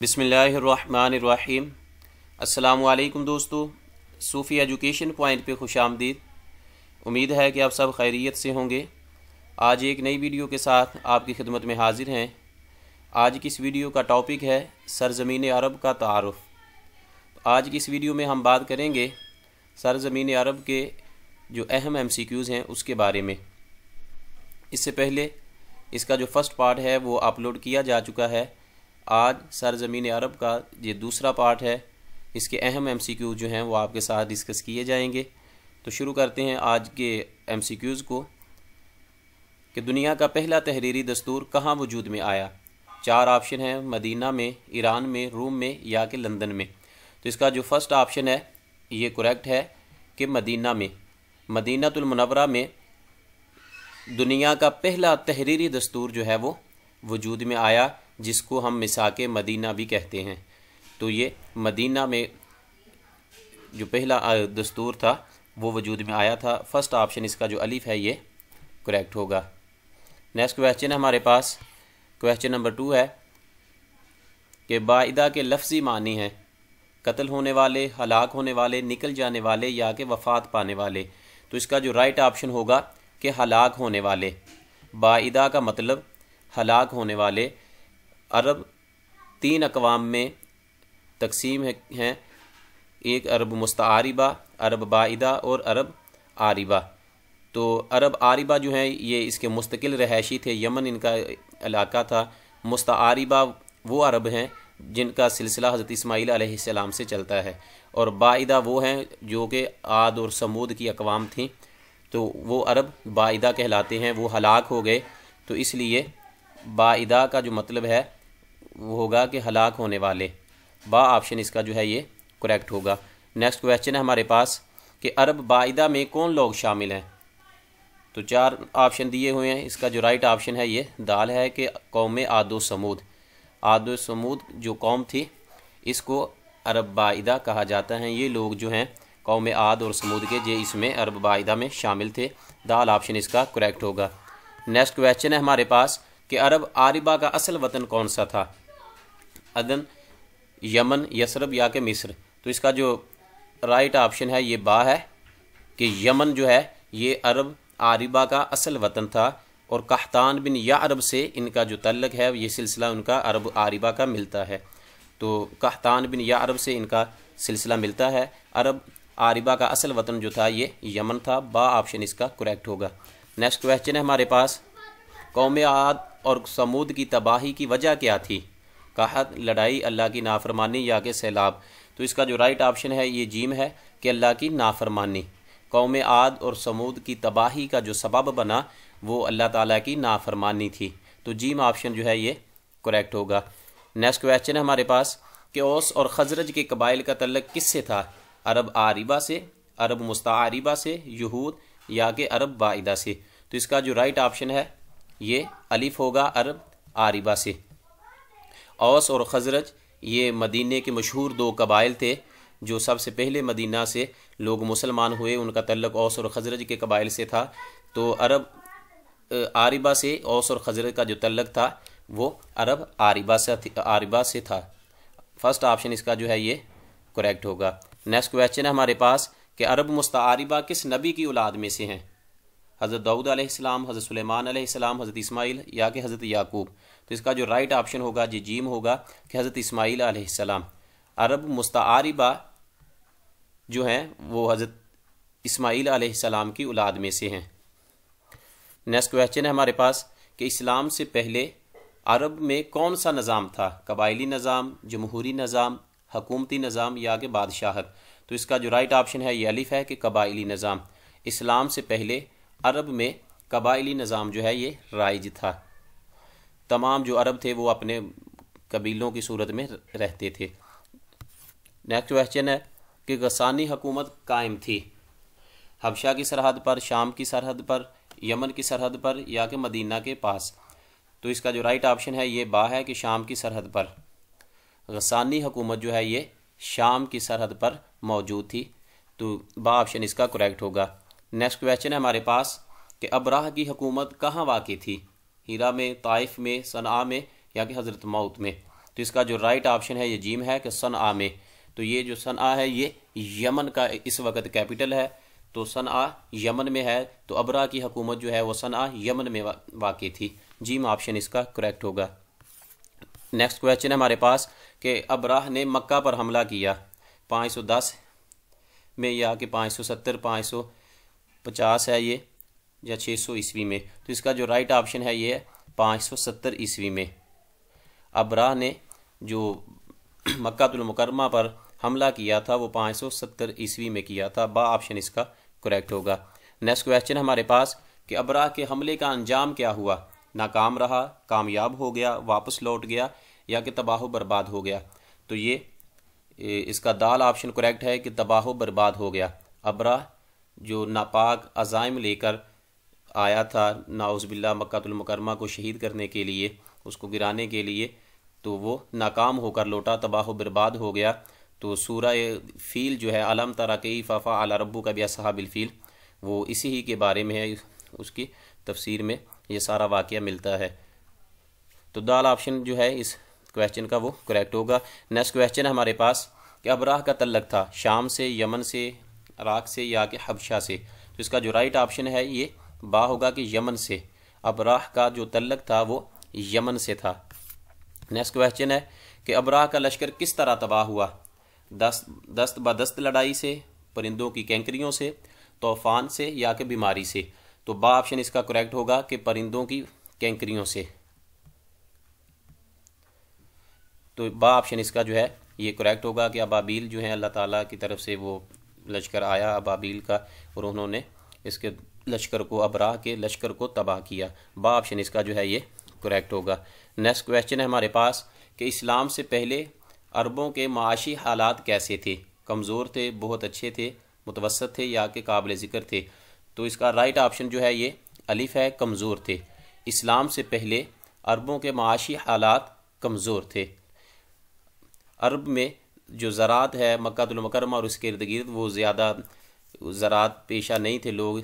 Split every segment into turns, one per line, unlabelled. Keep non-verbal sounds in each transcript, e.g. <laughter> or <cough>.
बिसमीम अल्लाम दोस्तों सूफ़ी एजुकेशन पॉइंट पे खुश आमदीद उम्मीद है कि आप सब खैरियत से होंगे आज एक नई वीडियो के साथ आपकी खिदमत में हाजिर हैं आज की इस वीडियो का टॉपिक है सरजमीन अरब का तारफ़ तो आज की इस वीडियो में हम बात करेंगे सरजमीन अरब के जो अहम एम सी क्यूज़ हैं उसके बारे में इससे पहले इसका जो फ़र्स्ट पार्ट है वो अपलोड किया जा चुका है आज सरजमीन अरब का ये दूसरा पार्ट है इसके अहम एम सी क्यूज़ जो हैं वो आपके साथ डिस्कस किए जाएंगे तो शुरू करते हैं आज के एम सी क्यूज़ को कि दुनिया का पहला तहरीरी दस्तूर कहाँ वजूद में आया चार ऑप्शन है मदीना में ईरान में रोम में या कि लंदन में तो इसका जो फर्स्ट ऑप्शन है ये करेक्ट है कि मदीना में मदीनातुलमनवरा में दुनिया का पहला तहरीरी दस्तूर जो है वो वजूद में आया जिसको हम मिसाक मदीना भी कहते हैं तो ये मदीना में जो पहला दस्तूर था वो वजूद में आया था फर्स्ट ऑप्शन इसका जो अलिफ है ये करेक्ट होगा नेक्स्ट क्वेश्चन है हमारे पास क्वेश्चन नंबर टू है कि बाइदा के लफ्ज़ी मानी है कत्ल होने वाले हलाक होने वाले निकल जाने वाले या कि वफात पाने वाले तो इसका जो राइट ऑप्शन होगा कि हलाक होने वाले बाइदा का मतलब हलाक होने वाले अरब तीन अकवाम में तकसीम है, हैं एक अरब मुस्तारिबा अरब बाइदा और अरब आरिबा तो अरब आरिबा जो हैं ये इसके मुस्तकिल रहायशी थे यमन इनका इलाका था मुस्तारिबा वो अरब हैं जिनका सिलसिला हज़रत इसमाइल आसमाम से चलता है और बाइदा वो हैं जो कि आद और समूद की अकवाम थी तो वो अरब बाइदा कहलाते हैं वो हलाक हो गए तो इसलिए बाइदा का जो मतलब है होगा कि हलाक होने वाले बा ऑप्शन इसका जो है ये करेक्ट होगा नेक्स्ट क्वेश्चन है हमारे पास कि अरब बाइदा में कौन लोग शामिल हैं तो चार ऑप्शन दिए हुए हैं इसका जो राइट ऑप्शन है ये दाल है कि कौम आदो समूद आदो समूद जो कौम थी इसको अरब बाइदा कहा जाता है ये लोग जो हैं कौम आद और समूद के ये इसमें अरब बाइदा में शामिल थे दाल ऑप्शन इसका करेक्ट होगा नेक्स्ट क्वेश्चन है हमारे पास कि अरब आरिबा का असल वतन कौन सा था अदन यमन यसरब या के मिस्र तो इसका जो राइट ऑप्शन है ये बा है कि यमन जो है ये अरब आरिबा का असल वतन था और कहतान बिन या अरब से इनका जो तल्लक है ये सिलसिला उनका अरब आरिबा का मिलता है तो कहतान बिन या अरब से इनका सिलसिला मिलता है अरब आरिबा का असल वतन जो था ये यमन था बा ऑप्शन इसका करेक्ट होगा नेक्स्ट क्वेश्चन है हमारे पास कौम आद और समूद की तबाही की वजह क्या थी कहत लड़ाई अल्लाह की नाफरमानी या के सैलाब तो इसका जो राइट ऑप्शन है ये जीम है कि अल्लाह की नाफरमानी कौम आद और समूद की तबाही का जो सबब बना वो अल्लाह ताला की नाफरमानी थी तो जीम ऑप्शन जो है ये करेक्ट होगा नेक्स्ट क्वेश्चन है हमारे पास कि ओस और खजरज के कबाइल का तल्लक किससे था अरब आरिबा से अरब मुस्तारिबा से यहूद या कि अरब वाहिदा से तो इसका जो राइट ऑप्शन है ये अलिफ होगा अरब आरिबा से औस और खजरत ये मदीने के मशहूर दो कबाइल थे जो सबसे पहले मदीना से लोग मुसलमान हुए उनका तल्लक औस और खजरत के कबाइल से था तो अरब आरिबा से औस और खजरत का जो तल्लक था वो अरब आरिबा से आरिबा से था फर्स्ट ऑप्शन इसका जो है ये करेक्ट होगा नेक्स्ट क्वेश्चन है हमारे पास कि अरब मुस्तारिबा किस नबी की औलाद में से हैं हज़रत दाऊद आसमाम हज़रत सलेमान आसमाम हज़रत इसमाइल या कि हज़रत याकूब तो इसका जो राइट ऑप्शन होगा जीम होगा कि हज़रत इसमाइल आसमाम अरब मुस्तारबा जो हैं वो हज़रत इसमाइल आसमाम की औलाद में से हैं नेक्स्ट क्वेश्चन है हमारे पास कि इस्लाम से पहले अरब में कौन सा निज़ाम था कबायली निज़ाम जमहूरी निज़ाम हकूमती निज़ाम या कि बादशाहत तो इसका जो राइट ऑप्शन है ये अलिफ है कि कबायली निज़ाम इस्लाम से पहले अरब में कबायली निज़ाम जो है ये राइज था तमाम जो अरब थे वो अपने कबीलों की सूरत में रहते थे नेक्स्ट क्वेश्चन है कि गसानी हकूमत कायम थी हबशा की सरहद पर शाम की सरहद पर यमन की सरहद पर या कि मदीना के पास तो इसका जो राइट ऑप्शन है ये बा है कि शाम की सरहद पर गसानी हुकूमत जो है ये शाम की सरहद पर मौजूद थी तो बा ऑप्शन इसका करेक्ट होगा नेक्स्ट क्वेश्चन है हमारे पास कि अब्राह की हुकूमत कहाँ वाकई थी हीरा में ताइफ में सन आ में या कि हज़रत माउत में तो इसका जो राइट ऑप्शन है ये जीम है कि सन आ में तो ये जो सन आ है ये यमन का इस वक्त कैपिटल है तो आ यमन में है तो अबरा की हकूमत जो है वह सन आ यमन में वाकई थी जीम ऑप्शन इसका करेक्ट होगा नेक्स्ट क्वेश्चन है हमारे पास कि अबराह ने मक्का पर हमला किया 510 में या कि 570 550 है ये या 600 ईस्वी में तो इसका जो राइट ऑप्शन है ये पाँच सौ सत्तर ईस्वी में अबरा ने जो <clears throat> मक्तुलमकरमा पर हमला किया था वो पाँच सौ सत्तर ईस्वी में किया था बा ऑप्शन इसका करेक्ट होगा नेक्स्ट क्वेश्चन हमारे पास कि अबरा के हमले का अंजाम क्या हुआ नाकाम रहा कामयाब हो गया वापस लौट गया या कि तबाह बर्बाद हो गया तो ये इसका दाल ऑप्शन करेक्ट है कि तबाह बर्बाद हो गया अबरा जो नापाक अजाइम लेकर आया था नाउज़बिल्ला मक्तुलमकरमा को शहीद करने के लिए उसको गिराने के लिए तो वो नाकाम होकर लौटा तबाह बर्बाद हो गया तो सूर फ़ील जो है अलम तरा के फ़ाफ़ा अला रबू का बिया साहबिलफ़ील वो इसी ही के बारे में है उसकी तफसीर में ये सारा वाक़ मिलता है तो दाल ऑप्शन जो है इस क्वेश्चन का वो करेक्ट होगा नेक्स्ट क्वेश्चन हमारे पास कि अबराह का तल्लक था शाम से यमन से इराक से या कि हबशा से तो इसका जो राइट ऑप्शन है ये बा होगा कि यमन से अबराह का जो तल्लक था वो यमन से था नेक्स्ट क्वेश्चन है कि अबराह का लश्कर किस तरह तबाह हुआ दस्त दस्त ब दस्त लड़ाई से परिंदों की कैंकरियों से तूफान से या कि बीमारी से तो बा ऑप्शन इसका करेक्ट होगा कि परिंदों की कैंकरियों से तो बा ऑप्शन इसका जो है ये करेक्ट होगा कि अबाबील जो है अल्लाह ताला की तरफ से वो लश्कर आया अबाबील का और उन्होंने इसके लश्कर को अबराह के लश्कर को तबाह किया बा ऑप्शन इसका जो है ये करेक्ट होगा नेक्स्ट क्वेश्चन है हमारे पास कि इस्लाम से पहले अरबों के माशी हालात कैसे थे कमज़ोर थे बहुत अच्छे थे मुतवसत थे या के काबिल ज़िक्र थे तो इसका राइट ऑप्शन जो है ये अलिफ है कमज़ोर थे इस्लाम से पहले अरबों के माशी हालात कमज़ोर थे अरब में जो ज़रात है मक्तुलमकरमा और उसके इर्द गिर्द वो ज़्यादा ज़रात पेशा नहीं थे लोग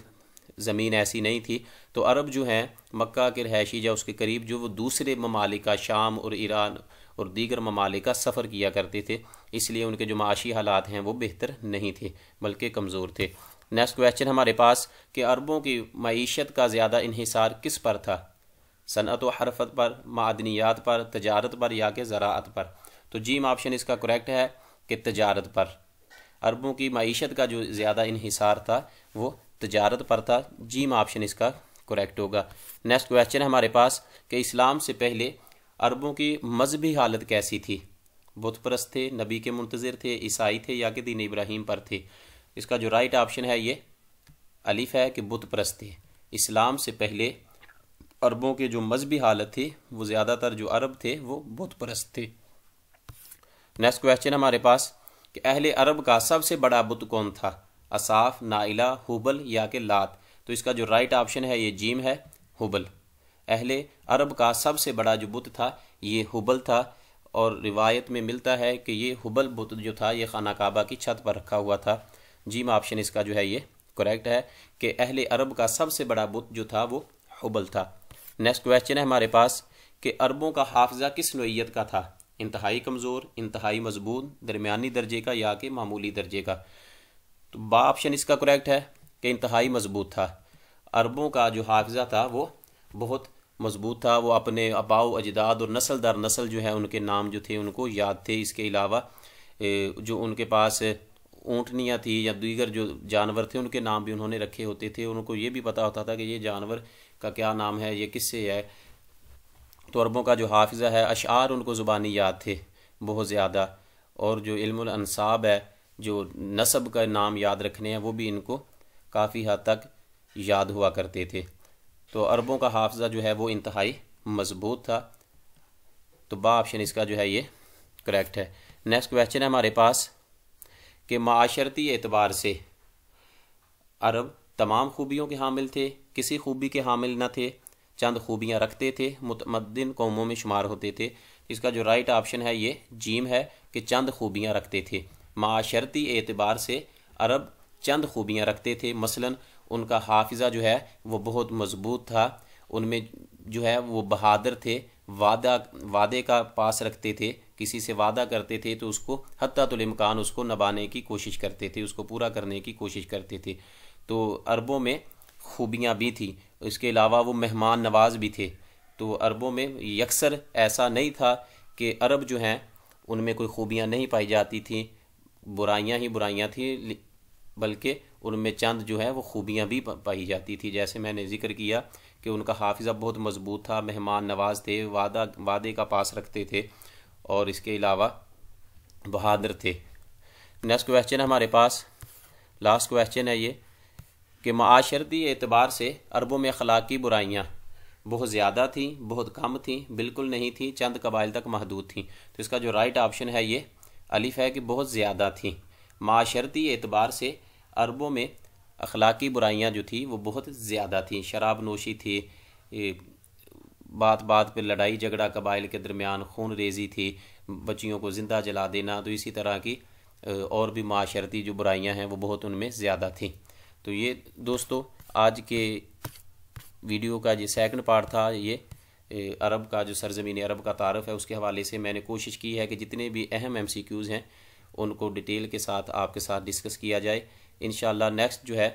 ज़मीन ऐसी नहीं थी तो अरब जो हैं मक्का के रहायशी या उसके करीब जो वो दूसरे ममालिक शाम और ईरान और दीगर ममालिक सफ़र किया करते थे इसलिए उनके जो माशी हालात हैं वो बेहतर नहीं थे बल्कि कमज़ोर थे नेक्स्ट क्वेश्चन हमारे पास कि अरबों की मीशत का ज़्यादा इहिसार किस पर था सनत व हरफत पर मदनियात पर तजारत पर या कि ज़रात पर तो जीम ऑप्शन इसका करेक्ट है कि तजारत पर अरबों की मीशत का जो ज़्यादा इहिसार था वो तजारत पर था जीम ऑप्शन इसका करेक्ट होगा नेक्स्ट क्वेश्चन हमारे पास कि इस्लाम से पहले अरबों की मजहबी हालत कैसी थी बुत परस्त थे नबी के मुंतजर थे ईसाई थे या कि दीन इब्राहिम पर थे इसका जो राइट ऑप्शन है ये अलिफ है कि बुत परस्त थे इस्लाम से पहले अरबों के जो मजहबी हालत थी वो ज़्यादातर जो अरब थे वो बुत परस्त थे नेक्स्ट क्वेश्चन हमारे पास कि अहले अरब का सबसे बड़ा बुत कौन था असाफ नाइला हुबल या के लात तो इसका जो राइट ऑप्शन है ये जीम है हुबल अहले अरब का सबसे बड़ा जो बुत था ये हुबल था और रिवायत में मिलता है कि ये हुबल बुत जो था ये खाना काबा की छत पर रखा हुआ था जीम ऑप्शन इसका जो है ये करेक्ट है कि अहले अरब का सबसे बड़ा बुत जो था वो हुबल था नेक्स्ट क्वेश्चन है हमारे पास कि अरबों का हाफजा किस नोयत का था इंतहाई कमज़ोर इंतहाई मजबूत दरमिया दर्जे का या कि मामूली दर्जे का तो बा ऑप्शन इसका करेक्ट है कि इंतहाई मजबूत था अरबों का जो हाफजा था वो बहुत मजबूत था वो अपने अबाऊ अजदाद और नसल दर नसल जो है उनके नाम जो थे उनको याद थे इसके अलावा जो उनके पास ऊँटनियाँ थी या दीगर जो जानवर थे उनके नाम भी उन्होंने रखे होते थे उनको ये भी पता होता था कि ये जानवर का क्या नाम है ये किससे है तो अरबों का जो हाफिज़ा है अशार उनको ज़ुबानी याद थे बहुत ज़्यादा और जो इल्म अनसाब है जो नसब का नाम याद रखने हैं वो भी इनको काफ़ी हद तक याद हुआ करते थे तो अरबों का हाफजा जो है वो इंतहाई मजबूत था तो बा ऑप्शन इसका जो है ये करेक्ट है नेक्स्ट क्वेश्चन है हमारे पास कि माशरती एतबार से अरब तमाम खूबियों के हामिल थे किसी खूबी के हामिल न थे चंद खूबियाँ रखते थे मतमदिन कौमों में शुमार होते थे इसका जो राइट ऑप्शन है ये जीम है कि चंद खूबियाँ रखते थे माशरती एतबार से अरब चंद खूबियाँ रखते थे मसला उनका हाफिज़ा जो है वो बहुत मज़बूत था उनमें जो है वो बहादुर थे वादा वादे का पास रखते थे किसी से वादा करते थे तो उसको हत्तुलमकान उसको नबाने की कोशिश करते थे उसको पूरा करने की कोशिश करते थे तो अरबों में खूबियाँ भी थी इसके अलावा वो मेहमान नवाज भी थे तो अरबों में यकसर ऐसा नहीं था कि अरब जो हैं उनमें कोई खूबियाँ नहीं पाई जाती थी बुराइयां ही बुराइयां थी बल्कि उनमें चंद जो है वो खूबियां भी पाई जाती थी जैसे मैंने जिक्र किया कि उनका हाफिज़ा बहुत मजबूत था मेहमान नवाज थे वादा वादे का पास रखते थे और इसके अलावा बहादुर थे नेक्स्ट क्वेश्चन हमारे पास लास्ट क्वेश्चन है ये कि माशरती एतबार से अरबों में अखलाकी बुराइयाँ बहुत ज़्यादा थी बहुत कम थी बिल्कुल नहीं थी चंद कबाइल तक महदूद थी तो इसका जो राइट ऑप्शन है ये अलिफ है कि बहुत ज़्यादा थी माशरती एतबार से अरबों में अखलाकी बुराइयाँ जो थी वो बहुत ज़्यादा थी शराब नोशी थी बात बात पर लड़ाई झगड़ा कबाइल के दरमियान खून रेजी थी बच्चियों को ज़िंदा जला देना तो इसी तरह की और भी माशरती जो बुराइयाँ हैं वो बहुत उनमें ज़्यादा थी तो ये दोस्तों आज के वीडियो का ये सेकंड पार्ट था ये अरब का जो सरजमीन अरब का तारफ़ है उसके हवाले से मैंने कोशिश की है कि जितने भी अहम एम सी क्यूज़ हैं उनको डिटेल के साथ आपके साथ डिस्कस किया जाए इन नेक्स्ट जो है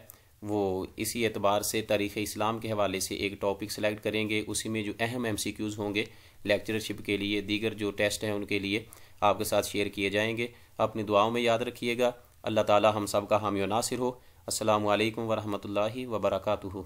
वो इसी एतबार से तारीख़ इस्लाम के हवाले से एक टॉपिक सेलेक्ट करेंगे उसी में जो अहम एम सी क्यूज़ होंगे लेक्चरशिप के लिए दीगर जो टेस्ट हैं उनके लिए आपके साथ शेयर किए जाएंगे अपनी दुआओं में याद रखिएगा अल्लाह ताला हम सब का हामी नासिर हो असलकम वरहमल वबरकू